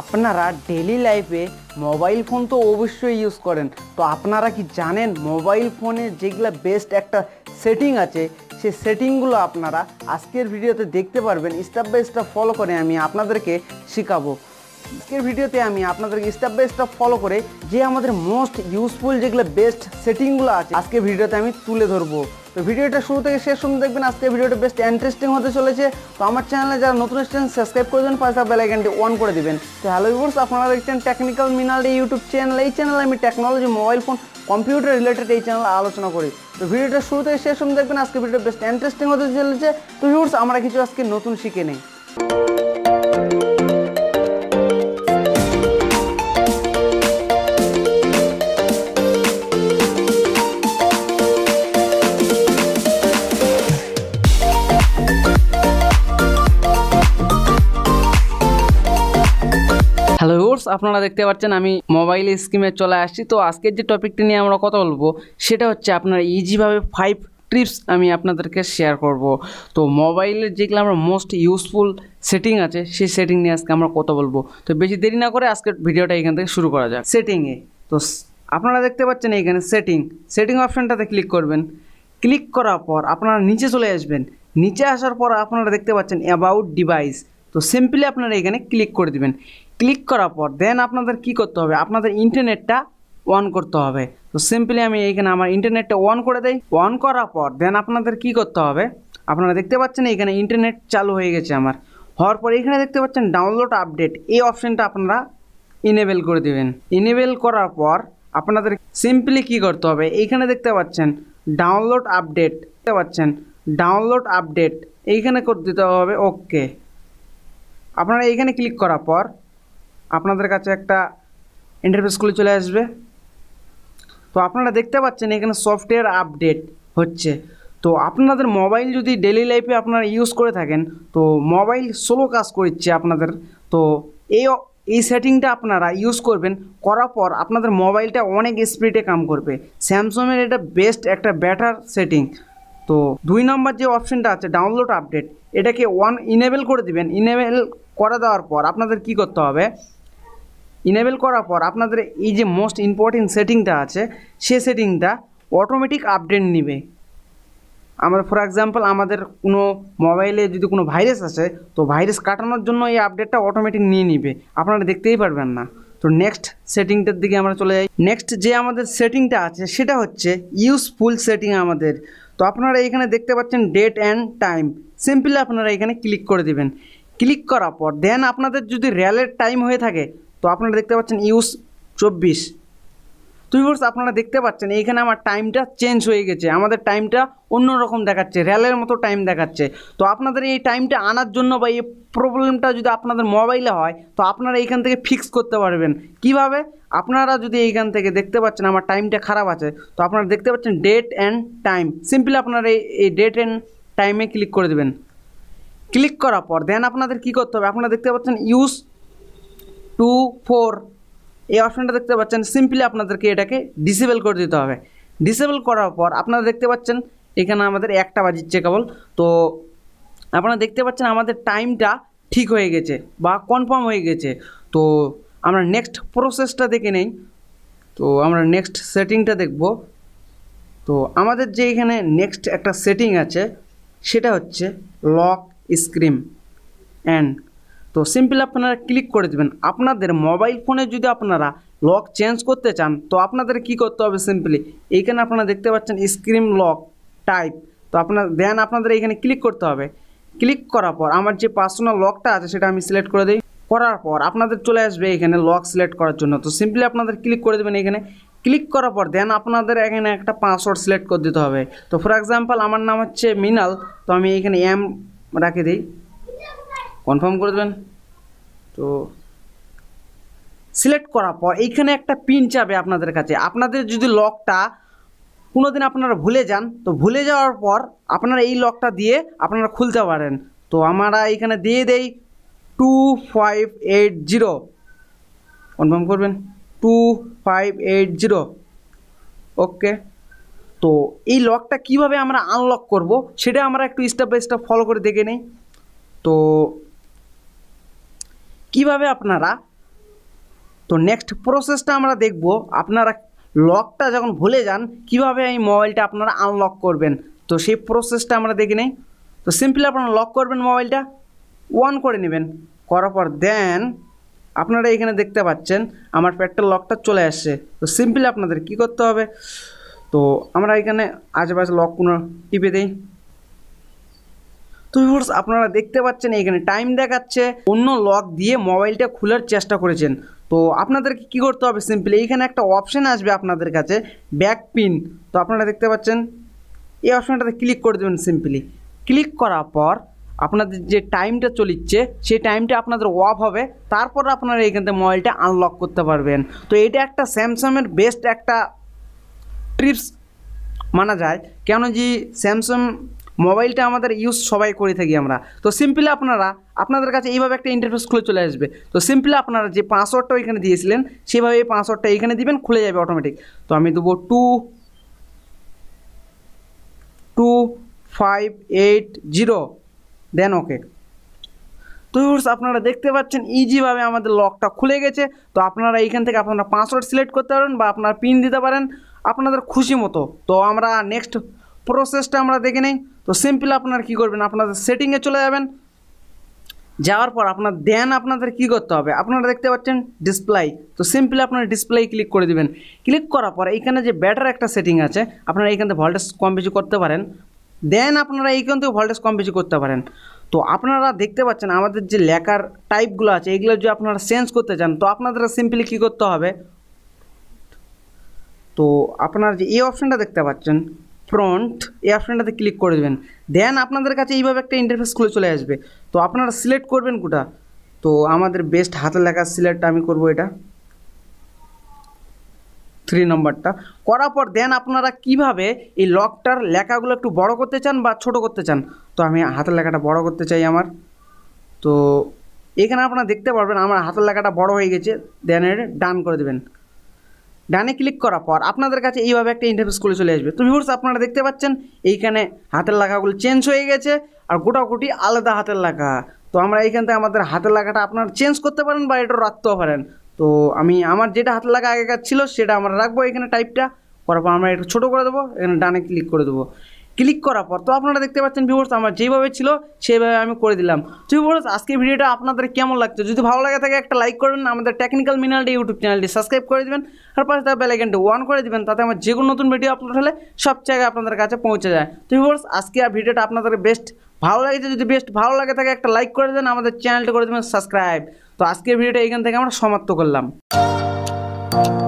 আপনারা ডেলি লাইফে mobile phone তো অবশ্যই ইউজ করেন তো আপনারা কি জানেন মোবাইল ফোনে যেগুলো বেস্ট একটা সেটিং আছে সে সেটিংগুলো আপনারা আজকের ভিডিওতে দেখতে পারবেন স্টেপ বাই স্টেপ ফলো করে আমি আপনাদেরকে শেখাবো আজকের ভিডিওতে আমি আপনাদেরকে স্টেপ বাই স্টেপ ফলো করে যে আমাদের মোস্ট ইউজফুল যেগুলো বেস্ট সেটিংগুলো আছে আজকের ভিডিওতে আমি তুলে ধরবো তো ভিডিওটা শুরু থেকে শেষ শুনতে দেখবেন আজকে ভিডিওটা বেস্ট ইন্টারেস্টিং হতে চলেছে তো আমার চ্যানেলে যারা নতুন এসেছেন সাবস্ক্রাইব করে দেবেন পাশে আইকনটি অন করে দেবেন তো হ্যালো ভিউর্স আপনারা দেখছেন টেকনিক্যাল মিনাল ইউটিউব চ্যানেল এই চ্যানেলে আমি technology mobile phone computer related এই চ্যানেল আলোচনা করি তো ভিডিওটা শুরু থেকে শেষ শুনতে দেখবেন আজকে ভিডিওটা বেস্ট ইন্টারেস্টিং হতে চলেছে তো ভিউর্স আমরা কিছু আজকে নতুন শিখে নেই আপনারা দেখতে পাচ্ছেন আমি মোবাইল স্কিমে চলে আসছি তো আজকের যে টপিকটি নিয়ে আমরা কথা বলবো সেটা হচ্ছে আপনার ইজিভাবে ফাইভ টিপস আমি আপনাদেরকে শেয়ার করব তো মোবাইলের যেগুলো আমরা মোস্ট ইউজফুল সেটিং আছে সেই সেটিং নিয়ে আজকে আমরা কথা বলবো তো বেশি দেরি না করে আজকের ভিডিওটা এখান থেকে শুরু করা যাক সেটিংয়ে তো আপনারা দেখতে পাচ্ছেন এইখানে সেটিং সেটিং অপশানটাতে ক্লিক করবেন ক্লিক করার পর আপনারা নিচে চলে আসবেন নিচে আসার পর আপনারা দেখতে পাচ্ছেন অ্যাবাউট ডিভাইস তো সিম্পলি আপনারা এখানে ক্লিক করে দেবেন ক্লিক করার পর দেন আপনাদের কি করতে হবে আপনাদের ইন্টারনেটটা অন করতে হবে তো সিম্পলি আমি এখানে আমার ইন্টারনেটটা অন করে দেই অন করার পর দেন আপনাদের কি করতে হবে আপনারা দেখতে পাচ্ছেন এখানে ইন্টারনেট চালু হয়ে গেছে আমার হওয়ার পর এখানে দেখতে পাচ্ছেন ডাউনলোড আপডেট এই অপশানটা আপনারা ইনেবেল করে দেবেন ইনেবেল করার পর আপনাদের সিম্পলি কি করতে হবে এইখানে দেখতে পাচ্ছেন ডাউনলোড আপডেট দেখতে পাচ্ছেন ডাউনলোড আপডেট এইখানে করে দিতে হবে ওকে আপনারা এইখানে ক্লিক করার পর আপনাদের কাছে একটা ইন্টারফেস খুলে চলে আসবে তো আপনারা দেখতে পাচ্ছেন এখানে সফটওয়্যার আপডেট হচ্ছে তো আপনাদের মোবাইল যদি ডেলি লাইফে আপনারা ইউজ করে থাকেন তো মোবাইল স্লো কাজ করছে আপনাদের তো এই এই সেটিংটা আপনারা ইউজ করবেন করার পর আপনাদের মোবাইলটা অনেক স্পিডে কাম করবে স্যামসংয়ের এটা বেস্ট একটা ব্যাটার সেটিং তো দুই নম্বর যে অপশনটা আছে ডাউনলোড আপডেট এটাকে ওয়ান ইনেবেল করে দিবেন ইনেবেল করে দেওয়ার পর আপনাদের কি করতে হবে ইনেবেল করার পর আপনাদের এই যে মোস্ট ইম্পর্টেন্ট সেটিংটা আছে সে সেটিংটা অটোমেটিক আপডেট নেবে আমরা ফর এক্সাম্পল আমাদের কোনো মোবাইলে যদি কোনো ভাইরাস আছে তো ভাইরাস কাটানোর জন্য এই আপডেটটা অটোমেটিক নিয়ে নিবে আপনারা দেখতেই পারবেন না তো নেক্সট সেটিংটার দিকে আমরা চলে যাই নেক্সট যে আমাদের সেটিংটা আছে সেটা হচ্ছে ইউজফুল সেটিং আমাদের তো আপনারা এখানে দেখতে পাচ্ছেন ডেট অ্যান্ড টাইম সিম্পলি আপনারা এখানে ক্লিক করে দিবেন ক্লিক করার পর দেন আপনাদের যদি র্যালের টাইম হয়ে থাকে তো আপনারা দেখতে পাচ্ছেন ইউস চব্বিশ তো ইউর্স আপনারা দেখতে পাচ্ছেন এইখানে আমার টাইমটা চেঞ্জ হয়ে গেছে আমাদের টাইমটা অন্য রকম দেখাচ্ছে রেলের মতো টাইম দেখাচ্ছে তো আপনাদের এই টাইমটা আনার জন্য বা এই প্রবলেমটা যদি আপনাদের মোবাইলে হয় তো আপনারা এইখান থেকে ফিক্স করতে পারবেন কিভাবে আপনারা যদি এইখান থেকে দেখতে পাচ্ছেন আমার টাইমটা খারাপ আছে তো আপনারা দেখতে পাচ্ছেন ডেট অ্যান্ড টাইম সিম্পলি আপনারা এই ডেট অ্যান্ড টাইমে ক্লিক করে দেবেন ক্লিক করার পর দেন আপনাদের কি করতে হবে আপনারা দেখতে পাচ্ছেন ইউজ টু ফোর এই অপশানটা দেখতে পাচ্ছেন সিম্পলি আপনাদেরকে এটাকে ডিসেবল করে দিতে হবে ডিসেবল করার পর আপনারা দেখতে পাচ্ছেন এখানে আমাদের একটা বাজিচ্ছে কেবল তো আপনারা দেখতে পাচ্ছেন আমাদের টাইমটা ঠিক হয়ে গেছে বা কনফার্ম হয়ে গেছে তো আমরা নেক্সট প্রসেসটা দেখে নেই তো আমরা নেক্সট সেটিংটা দেখব তো আমাদের যে এখানে নেক্সট একটা সেটিং আছে সেটা হচ্ছে লক স্ক্রিম অ্যান্ড তো সিম্পল আপনারা ক্লিক করে দেবেন আপনাদের মোবাইল ফোনে যদি আপনারা লক চেঞ্জ করতে চান তো আপনাদের কি করতে হবে সিম্পলি এইখানে আপনারা দেখতে পাচ্ছেন স্ক্রিন লক টাইপ তো আপনার দেন আপনাদের এখানে ক্লিক করতে হবে ক্লিক করার পর আমার যে পার্সোনাল লকটা আছে সেটা আমি সিলেক্ট করে দিই করার পর আপনাদের চলে আসবে এখানে লক সিলেক্ট করার জন্য তো সিম্পলি আপনাদের ক্লিক করে দেবেন এখানে ক্লিক করার পর দেন আপনাদের এখানে একটা পাসওয়ার্ড সিলেক্ট করে দিতে হবে তো ফর এক্সাম্পল আমার নাম হচ্ছে মিনাল তো আমি এখানে এম রাখে দিই কনফার্ম করে দেবেন তো সিলেক্ট করার পর এইখানে একটা পিন চাবে আপনাদের কাছে আপনাদের যদি লকটা কোনো দিন আপনারা ভুলে যান তো ভুলে যাওয়ার পর আপনারা এই লকটা দিয়ে আপনারা খুলতে পারেন তো আমরা এইখানে দিয়ে দেই two five eight zero confirm করবেন two five eight zero okay তো এই লকটা কিভাবে আমরা আনলক করব সেটা আমরা একটু স্টেপ বাই স্টেপ ফলো করে দেখে নিই তো কিভাবে আপনারা তো নেক্সট প্রসেসটা আমরা দেখব আপনারা লকটা যখন ভুলে যান কিভাবে এই মোবাইলটা আপনারা আনলক করবেন তো সেই প্রসেসটা আমরা দেখে নেই তো সিম্পলি আপনারা লক করবেন মোবাইলটা অন করে নেবেন করার পর দেন আপনারা এখানে দেখতে পাচ্ছেন আমার প্যাডটা লকটা চলে আসছে তো সিম্পলি আপনাদের কি করতে হবে তো আমরা এখানে আশেপাশে লক কোনো টিপে দিই তো ভিউর্স আপনারা দেখতে পাচ্ছেন এখানে টাইম দেখাচ্ছে অন্য লক দিয়ে মোবাইলটা খোলার চেষ্টা করেছেন তো আপনাদেরকে কি করতে হবে সিম্পলি এইখানে একটা অপশান আসবে আপনাদের কাছে ব্যাক পিন তো আপনারা দেখতে পাচ্ছেন এই অপশানটাতে ক্লিক করে দেবেন সিম্পলি ক্লিক করার পর আপনাদের যে টাইমটা চলিচ্ছে সেই টাইমটা আপনাদের অফ হবে তারপর আপনারা এইখান থেকে মোবাইলটা আনলক করতে পারবেন তো এটা একটা স্যামসাংয়ের বেস্ট একটা ট্রিপস মানা যায় কেন যে স্যামসাং মোবাইলটা আমাদের ইউজ সবাই করে থাকি আমরা তো সিম্পলি আপনারা আপনাদের কাছে এইভাবে একটা ইন্টারফেস খুলে চলে আসবে তো সিম্পলি আপনারা যে পাসওয়ার্ডটা ওইখানে দিয়েছিলেন সেভাবে এই পাসওয়ার্ডটা এখানে দিবেন খুলে যাবে অটোমেটিক তো আমি দেবো two two five eight zero then okay তো ইউর্স আপনারা দেখতে পাচ্ছেন ইজিভাবে আমাদের লকটা খুলে গেছে তো আপনারা এইখান থেকে আপনারা পাসওয়ার্ড সিলেক্ট করতে পারেন বা আপনারা পিন দিতে পারেন আপনাদের খুশি মতো তো আমরা নেক্সট প্রসেসটা আমরা দেখে নেই তো সিম্পল আপনারা কী করবেন আপনাদের সেটিংয়ে চলে যাবেন যাওয়ার পর আপনার দেন আপনাদের কি করতে হবে আপনারা দেখতে পাচ্ছেন ডিসপ্লাই তো সিম্পলি আপনারা ডিসপ্লে ক্লিক করে দিবেন ক্লিক করার পর এইখানে যে ব্যাটার একটা সেটিং আছে আপনারা এইখান থেকে ভোল্টেজ কম বেশি করতে পারেন দেন আপনারা এইখান থেকে ভোল্টেজ কম বেশি করতে পারেন তো আপনারা দেখতে পাচ্ছেন আমাদের যে লেখার টাইপগুলো আছে এগুলো যদি আপনারা চেঞ্জ করতে চান তো আপনাদের সিম্পলি কী করতে হবে তো আপনারা যে এই অপশানটা দেখতে পাচ্ছেন ফ্রন্ট এই অপশানটাতে ক্লিক করে দেবেন দেন আপনাদের কাছে এইভাবে একটা ইন্টারফেস খুলে চলে আসবে তো আপনারা সিলেক্ট করবেন কোটা তো আমাদের বেস্ট হাতে লেখা সিলেক্টটা আমি করব এটা থ্রি নম্বরটা করার পর দেন আপনারা কিভাবে এই লকটার লেখাগুলো একটু বড় করতে চান বা ছোট করতে চান তো আমি হাতের লেখাটা বড় করতে চাই আমার তো এখানে আপনারা দেখতে পারবেন আমার হাতের লেখাটা বড় হয়ে গেছে দেন এর ডান করে দেবেন ডানে ক্লিক করার পর আপনাদের কাছে এইভাবে একটা ইন্টারফেস খুলে চলে আসবে তো ভিউর্স আপনারা দেখতে পাচ্ছেন এইখানে হাতের লেখাগুলো চেঞ্জ হয়ে গেছে আর গোটাগুটি আলাদা হাতের লেখা তো আমরা এইখান থেকে আমাদের হাতের লেখাটা আপনারা চেঞ্জ করতে পারেন বা এটা রাখতেও পারেন তো আমি আমার যেটা হাতের লেখা আগেকার ছিল সেটা আমরা রাখবো এখানে টাইপটা করার পর আমরা একটু ছোটো করে দেবো এখানে ডানে ক্লিক করে দেবো ক্লিক করার পর তো আপনারা দেখতে পাচ্ছেন ভিউর্স আমার যেভাবে ছিল সেইভাবে আমি করে দিলাম তো ভিউর্স আজকে ভিডিওটা আপনাদের কেমন লাগছে যদি ভালো লাগে থাকে একটা লাইক করবেন আমাদের টেকনিক্যাল মিনালটি ইউটিউব চ্যানেলটি সাবস্ক্রাইব করে দেবেন আর পাশে তার বেলাইকেনটি অন করে দেবেন তাতে আমার যে কোনো নতুন ভিডিও আপলোড হলে সব জায়গায় আপনাদের কাছে পৌঁছে যায় তো ভিউর্স আজকে ভিডিওটা আপনাদের বেস্ট ভালো লাগেছে যদি বেস্ট ভালো লাগে থাকে একটা লাইক করে দেবেন আমাদের চ্যানেলটা করে দেবেন সাবস্ক্রাইব তো আজকের ভিডিওটা এখান থেকে আমরা সমাপ্ত করলাম